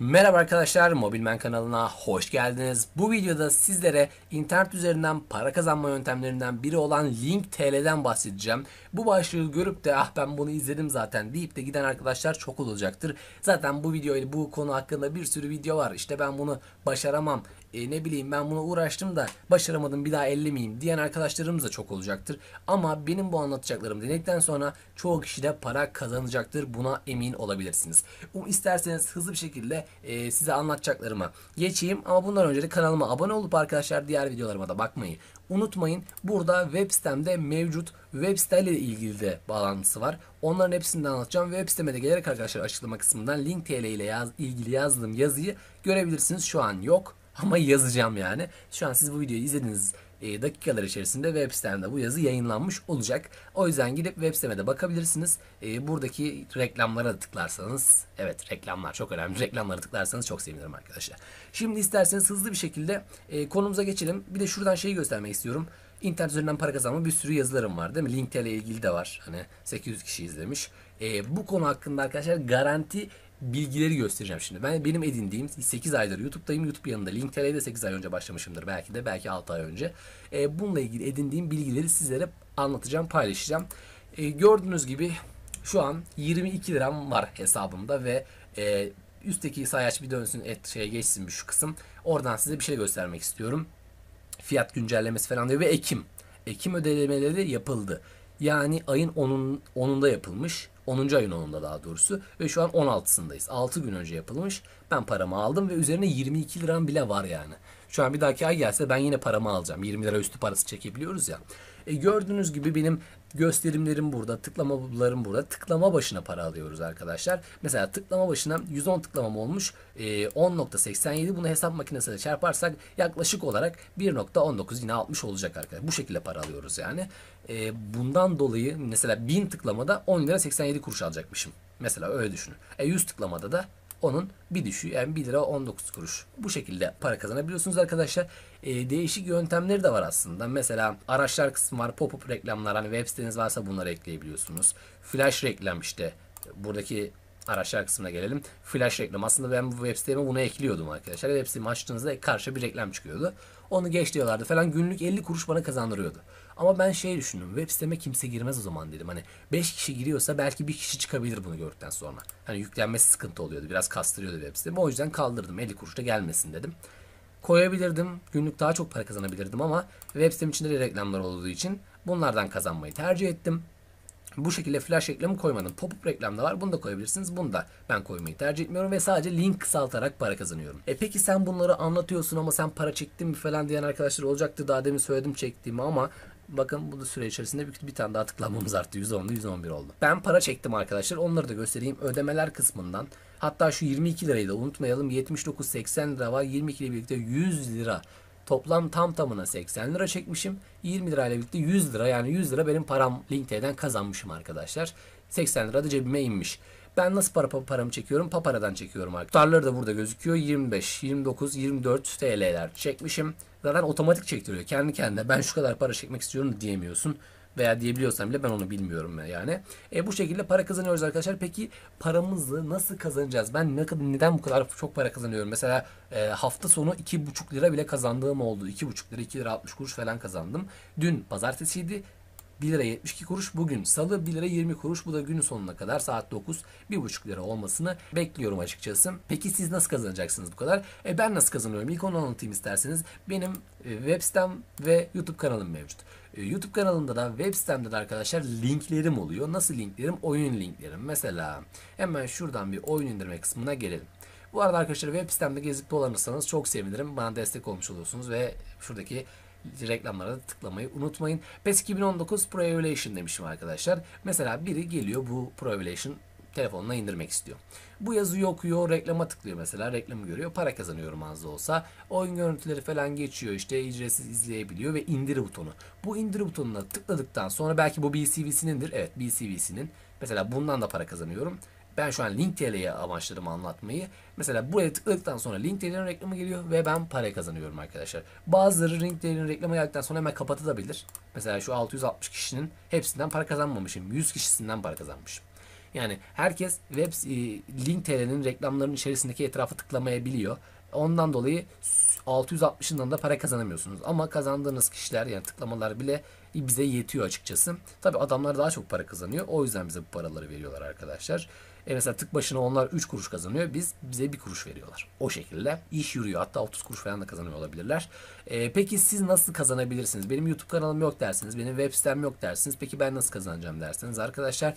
Merhaba arkadaşlar, Mobilmen kanalına hoş geldiniz. Bu videoda sizlere internet üzerinden para kazanma yöntemlerinden biri olan Link TL'den bahsedeceğim. Bu başlığı görüp de ah ben bunu izledim zaten deyip de giden arkadaşlar çok olacaktır. Zaten bu video bu konu hakkında bir sürü video var. İşte ben bunu başaramam, e, ne bileyim ben buna uğraştım da başaramadım bir daha ellemeyeyim diyen arkadaşlarımız da çok olacaktır. Ama benim bu anlatacaklarım denedikten sonra çoğu kişi de para kazanacaktır. Buna emin olabilirsiniz. Um, isterseniz hızlı bir şekilde e, size anlatacaklarıma geçeyim. Ama bundan önce de kanalıma abone olup arkadaşlar diğer videolarıma da bakmayı unutmayın. Burada web sitemde mevcut web siteyle ilgili de bağlantısı var. Onların hepsini de anlatacağım. Web siteme de gelerek arkadaşlar açıklama kısmından link.tl ile yaz, ilgili yazdığım yazıyı görebilirsiniz. Şu an yok ama yazacağım yani. Şu an siz bu videoyu izlediğiniz e, dakikalar içerisinde web sitemde bu yazı yayınlanmış olacak. O yüzden gidip web siteme bakabilirsiniz. E, buradaki reklamlara tıklarsanız, evet reklamlar çok önemli. Reklamlara tıklarsanız çok sevinirim arkadaşlar. Şimdi isterseniz hızlı bir şekilde e, konumuza geçelim. Bir de şuradan şeyi göstermek istiyorum. İnternet üzerinden para kazanma bir sürü yazılarım var değil mi? LinkedIn ile ilgili de var. Hani 800 kişi izlemiş. E, bu konu hakkında arkadaşlar garanti bilgileri göstereceğim şimdi. Ben benim edindiğim 8 aydır YouTube'dayım. YouTube yanında LinkedIn'e de 8 ay önce başlamışımdır belki de belki 6 ay önce. E, bununla ilgili edindiğim bilgileri sizlere anlatacağım, paylaşacağım. E, gördüğünüz gibi şu an 22 liram var hesabımda ve e, üstteki sayaç bir dönsün et şeye geçsin bir şu kısım. Oradan size bir şey göstermek istiyorum. Fiyat güncellemesi falan diyor ve Ekim. Ekim ödemeleri yapıldı. Yani ayın 10'un 10'unda yapılmış. 10. ayın 10'unda daha doğrusu. Ve şu an 16'sındayız. 6 gün önce yapılmış. Ben paramı aldım ve üzerine 22 liram bile var yani. Şu an bir dahaki ay gelse ben yine paramı alacağım. 20 lira üstü parası çekebiliyoruz ya. E gördüğünüz gibi benim gösterimlerim burada, tıklamalarım burada. Tıklama başına para alıyoruz arkadaşlar. Mesela tıklama başına 110 tıklamam olmuş. E, 10.87 bunu hesap makinesiyle çarparsak yaklaşık olarak 1.19 yine 60 olacak arkadaşlar. Bu şekilde para alıyoruz yani. E, bundan dolayı mesela 1000 tıklamada 10 lira 87 kuruş alacakmışım. Mesela öyle düşünün. E 100 tıklamada da onun bir düşüğü yani 1 lira 19 kuruş. Bu şekilde para kazanabiliyorsunuz arkadaşlar. E, değişik yöntemleri de var aslında. Mesela araçlar kısmı var. Pop-up reklamlar. Hani web siteniz varsa bunları ekleyebiliyorsunuz. Flash reklam işte. Buradaki araçlar kısmına gelelim. Flash reklam. Aslında ben bu web siteme bunu ekliyordum arkadaşlar. Web sitemi açtığınızda karşı bir reklam çıkıyordu. Onu geç diyorlardı falan. Günlük 50 kuruş bana kazandırıyordu. Ama ben şey düşündüm. Web siteme kimse girmez o zaman dedim. Hani 5 kişi giriyorsa belki bir kişi çıkabilir bunu gördükten sonra. Hani yüklenmesi sıkıntı oluyordu. Biraz kastırıyordu web sitemi. O yüzden kaldırdım. 50 kuruşta gelmesin dedim. Koyabilirdim. Günlük daha çok para kazanabilirdim ama web sitem içinde de reklamlar olduğu için bunlardan kazanmayı tercih ettim bu şekilde flash reklamı koymadım. Pop-up reklam da var. Bunu da koyabilirsiniz. Bunu da ben koymayı tercih etmiyorum ve sadece link kısaltarak para kazanıyorum. E peki sen bunları anlatıyorsun ama sen para çektin mi falan diyen arkadaşlar olacaktı. Daha demin söyledim çektiğimi ama Bakın bu da süre içerisinde bir, bir tane daha tıklamamız arttı. 110'da 111 oldu. Ben para çektim arkadaşlar. Onları da göstereyim. Ödemeler kısmından. Hatta şu 22 lirayı da unutmayalım. 79-80 lira var. 22 ile birlikte 100 lira Toplam tam tamına 80 lira çekmişim. 20 lira ile birlikte 100 lira yani 100 lira benim param LinkedIn'den kazanmışım arkadaşlar. 80 lira da cebime inmiş. Ben nasıl para paramı çekiyorum? Papara'dan çekiyorum artık. Tutarları da burada gözüküyor. 25, 29, 24 TL'ler çekmişim. Zaten otomatik çektiriyor. Kendi kendine ben şu kadar para çekmek istiyorum diyemiyorsun veya diyebiliyorsam bile ben onu bilmiyorum yani. E, bu şekilde para kazanıyoruz arkadaşlar. Peki paramızı nasıl kazanacağız? Ben ne, neden bu kadar çok para kazanıyorum? Mesela e, hafta sonu 2,5 lira bile kazandığım oldu. 2,5 lira 2 lira 60 kuruş falan kazandım. Dün pazartesiydi. 1 lira 72 kuruş. Bugün salı 1 lira 20 kuruş. Bu da günün sonuna kadar saat 9 1,5 lira olmasını bekliyorum açıkçası. Peki siz nasıl kazanacaksınız bu kadar? E ben nasıl kazanıyorum? İlk onu anlatayım isterseniz. Benim e, web sitem ve YouTube kanalım mevcut. E, YouTube kanalımda da web sitemde de arkadaşlar linklerim oluyor. Nasıl linklerim? Oyun linklerim. Mesela hemen şuradan bir oyun indirme kısmına gelelim. Bu arada arkadaşlar web sitemde gezip dolanırsanız çok sevinirim. Bana destek olmuş olursunuz ve şuradaki reklamlara da tıklamayı unutmayın. PES 2019 Pro Evaluation demişim arkadaşlar. Mesela biri geliyor bu Pro Evaluation telefonuna indirmek istiyor. Bu yazıyı okuyor, reklama tıklıyor mesela, reklamı görüyor, para kazanıyorum az da olsa. Oyun görüntüleri falan geçiyor işte, ücretsiz izleyebiliyor ve indir butonu. Bu indir butonuna tıkladıktan sonra belki bu BCV'sinindir, evet BCV'sinin. Mesela bundan da para kazanıyorum. Ben şu an Link.tr'ye amaçladım anlatmayı. Mesela buraya tıkladıktan sonra Link.tr'nin reklamı geliyor ve ben para kazanıyorum arkadaşlar. Bazıları Link.tr'nin reklamı geldikten sonra hemen kapatılabilir. Mesela şu 660 kişinin hepsinden para kazanmamışım. 100 kişisinden para kazanmışım. Yani herkes web e, Link.tr'nin reklamlarının içerisindeki etrafa tıklamayabiliyor. Ondan dolayı 660'ından da para kazanamıyorsunuz. Ama kazandığınız kişiler yani tıklamalar bile bize yetiyor açıkçası. Tabi adamlar daha çok para kazanıyor. O yüzden bize bu paraları veriyorlar arkadaşlar. E mesela tık başına onlar 3 kuruş kazanıyor. Biz bize 1 kuruş veriyorlar. O şekilde iş yürüyor. Hatta 30 kuruş falan da kazanıyor olabilirler. E, peki siz nasıl kazanabilirsiniz? Benim YouTube kanalım yok dersiniz. Benim web sitem yok dersiniz. Peki ben nasıl kazanacağım dersiniz. Arkadaşlar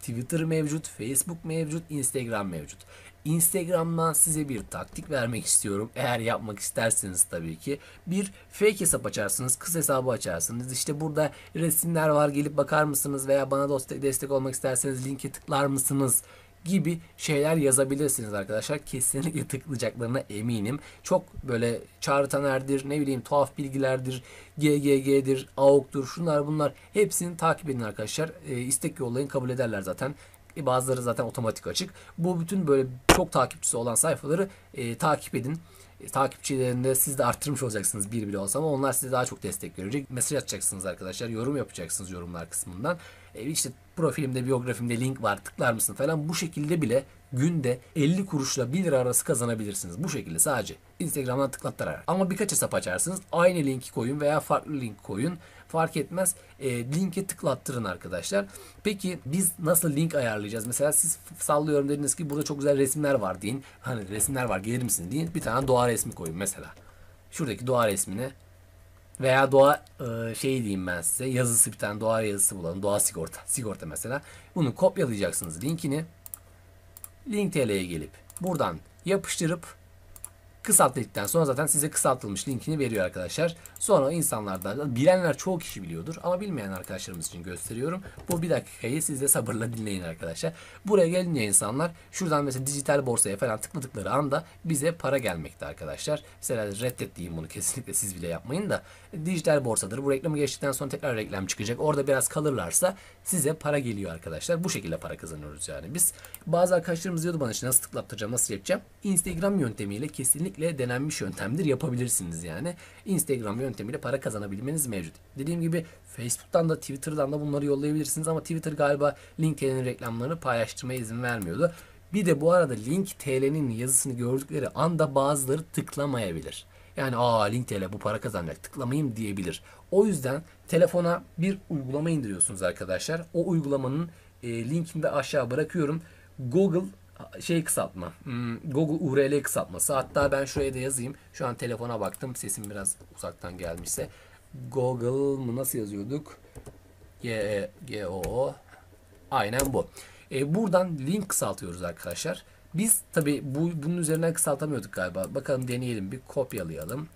Twitter mevcut, Facebook mevcut, Instagram mevcut. Instagram'dan size bir taktik vermek istiyorum. Eğer yapmak isterseniz tabii ki. Bir fake hesap açarsınız, kız hesabı açarsınız. İşte burada resimler var gelip bakar mısınız veya bana destek olmak isterseniz linke tıklar mısınız gibi şeyler yazabilirsiniz arkadaşlar. Kesinlikle tıklayacaklarına eminim. Çok böyle Çağrı Taner'dir, ne bileyim tuhaf bilgilerdir, GGG'dir, AOK'tur, şunlar bunlar. Hepsini takip edin arkadaşlar. E, istek yollayın kabul ederler zaten. E, bazıları zaten otomatik açık. Bu bütün böyle çok takipçisi olan sayfaları e, takip edin. E, takipçilerinde siz de arttırmış olacaksınız bir bile olsa ama onlar size daha çok destek verecek. Mesaj atacaksınız arkadaşlar. Yorum yapacaksınız yorumlar kısmından. E, işte profilimde, biyografimde link var tıklar mısın falan bu şekilde bile günde 50 kuruşla 1 lira arası kazanabilirsiniz. Bu şekilde sadece Instagram'dan tıklattırarak. Ama birkaç hesap açarsınız. Aynı linki koyun veya farklı link koyun. Fark etmez. E, linke tıklattırın arkadaşlar. Peki biz nasıl link ayarlayacağız? Mesela siz sallıyorum dediniz ki burada çok güzel resimler var deyin. Hani resimler var gelir misin deyin. Bir tane doğa resmi koyun mesela. Şuradaki doğa resmine veya doğa e, şey diyeyim ben size yazısı bir tane doğa yazısı bulalım. Doğa sigorta. Sigorta mesela. Bunu kopyalayacaksınız linkini. Link gelip buradan yapıştırıp Kısalt dedikten sonra zaten size kısaltılmış linkini veriyor arkadaşlar. Sonra insanlardan bilenler çoğu kişi biliyordur ama bilmeyen arkadaşlarımız için gösteriyorum. Bu bir dakikayı siz de sabırla dinleyin arkadaşlar. Buraya gelince insanlar şuradan mesela dijital borsaya falan tıkladıkları anda bize para gelmekte arkadaşlar. Mesela reddet diyeyim bunu kesinlikle siz bile yapmayın da. Dijital borsadır. Bu reklamı geçtikten sonra tekrar reklam çıkacak. Orada biraz kalırlarsa size para geliyor arkadaşlar. Bu şekilde para kazanıyoruz yani biz. Bazı arkadaşlarımız diyordu bana işte nasıl tıklattıracağım nasıl yapacağım. Instagram yöntemiyle kesinlikle kesinlikle denenmiş yöntemdir. Yapabilirsiniz yani. Instagram yöntemiyle para kazanabilmeniz mevcut. Dediğim gibi Facebook'tan da Twitter'dan da bunları yollayabilirsiniz ama Twitter galiba LinkedIn'in reklamlarını paylaştırmaya izin vermiyordu. Bir de bu arada link TL'nin yazısını gördükleri anda bazıları tıklamayabilir. Yani aa link TL bu para kazanacak tıklamayayım diyebilir. O yüzden telefona bir uygulama indiriyorsunuz arkadaşlar. O uygulamanın e, linkini de aşağı bırakıyorum. Google şey kısaltma. Hmm, Google URL kısaltması. Hatta ben şuraya da yazayım. Şu an telefona baktım. Sesim biraz uzaktan gelmişse. Google mı nasıl yazıyorduk? G, e, G O Aynen bu. E, buradan link kısaltıyoruz arkadaşlar. Biz tabi bu, bunun üzerine kısaltamıyorduk galiba. Bakalım deneyelim bir kopyalayalım.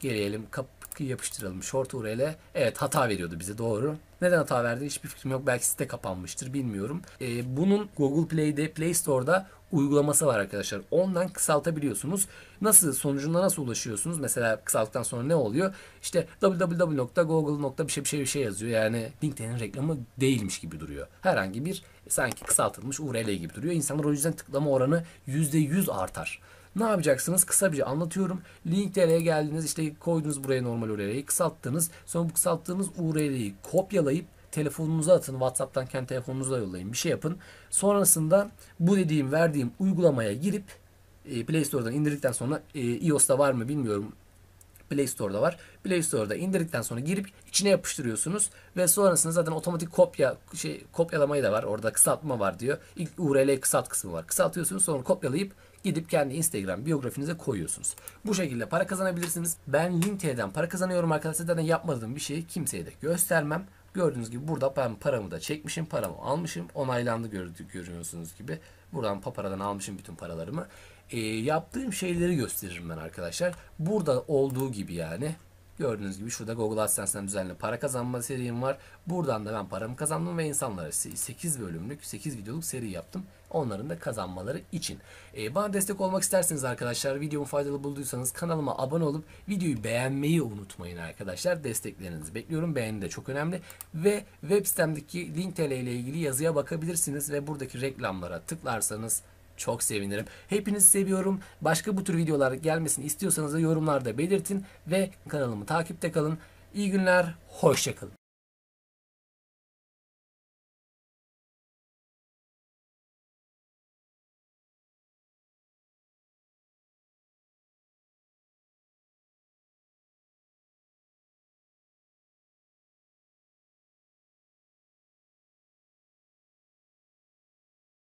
Gelelim kap yapıştıralım short url'e. Evet hata veriyordu bize doğru. Neden hata verdi hiçbir fikrim yok. Belki site kapanmıştır bilmiyorum. Ee, bunun Google Play'de Play Store'da uygulaması var arkadaşlar. Ondan kısaltabiliyorsunuz. Nasıl sonucunda nasıl ulaşıyorsunuz? Mesela kısalttıktan sonra ne oluyor? İşte www.google. bir şey bir şey bir şey yazıyor. Yani LinkedIn'in reklamı değilmiş gibi duruyor. Herhangi bir sanki kısaltılmış URL gibi duruyor. İnsanlar o yüzden tıklama oranı %100 artar. Ne yapacaksınız? Kısa bir şey anlatıyorum. Linklere geldiniz işte koydunuz buraya normal URL'yi kısalttınız. Sonra bu kısalttığınız URL'yi kopyalayıp telefonunuza atın. WhatsApp'tan kendi telefonunuza yollayın. Bir şey yapın. Sonrasında bu dediğim verdiğim uygulamaya girip e, Play Store'dan indirdikten sonra e, iOS'ta var mı bilmiyorum Play Store'da var. Play Store'da indirdikten sonra girip içine yapıştırıyorsunuz ve sonrasında zaten otomatik kopya şey kopyalamayı da var. Orada kısaltma var diyor. İlk URL kısalt kısmı var. Kısaltıyorsunuz sonra kopyalayıp gidip kendi Instagram biyografinize koyuyorsunuz. Bu şekilde para kazanabilirsiniz. Ben LinkedIn'den para kazanıyorum arkadaşlar. Zaten yapmadığım bir şeyi kimseye de göstermem. Gördüğünüz gibi burada ben paramı da çekmişim, paramı almışım. Onaylandı gördük, görüyorsunuz gibi. Buradan paparadan almışım bütün paralarımı. E, yaptığım şeyleri gösteririm ben arkadaşlar. Burada olduğu gibi yani. Gördüğünüz gibi şurada Google AdSense'den düzenli para kazanma serim var. Buradan da ben paramı kazandım ve insanlara 8 bölümlük, 8 videoluk seri yaptım. Onların da kazanmaları için. Ee, bana destek olmak isterseniz arkadaşlar, videomu faydalı bulduysanız kanalıma abone olup videoyu beğenmeyi unutmayın arkadaşlar. Desteklerinizi bekliyorum. Beğeni de çok önemli. Ve web sitemdeki Link.tl ile ilgili yazıya bakabilirsiniz ve buradaki reklamlara tıklarsanız çok sevinirim. Hepinizi seviyorum. Başka bu tür videolar gelmesini istiyorsanız da yorumlarda belirtin ve kanalımı takipte kalın. İyi günler, hoşçakalın.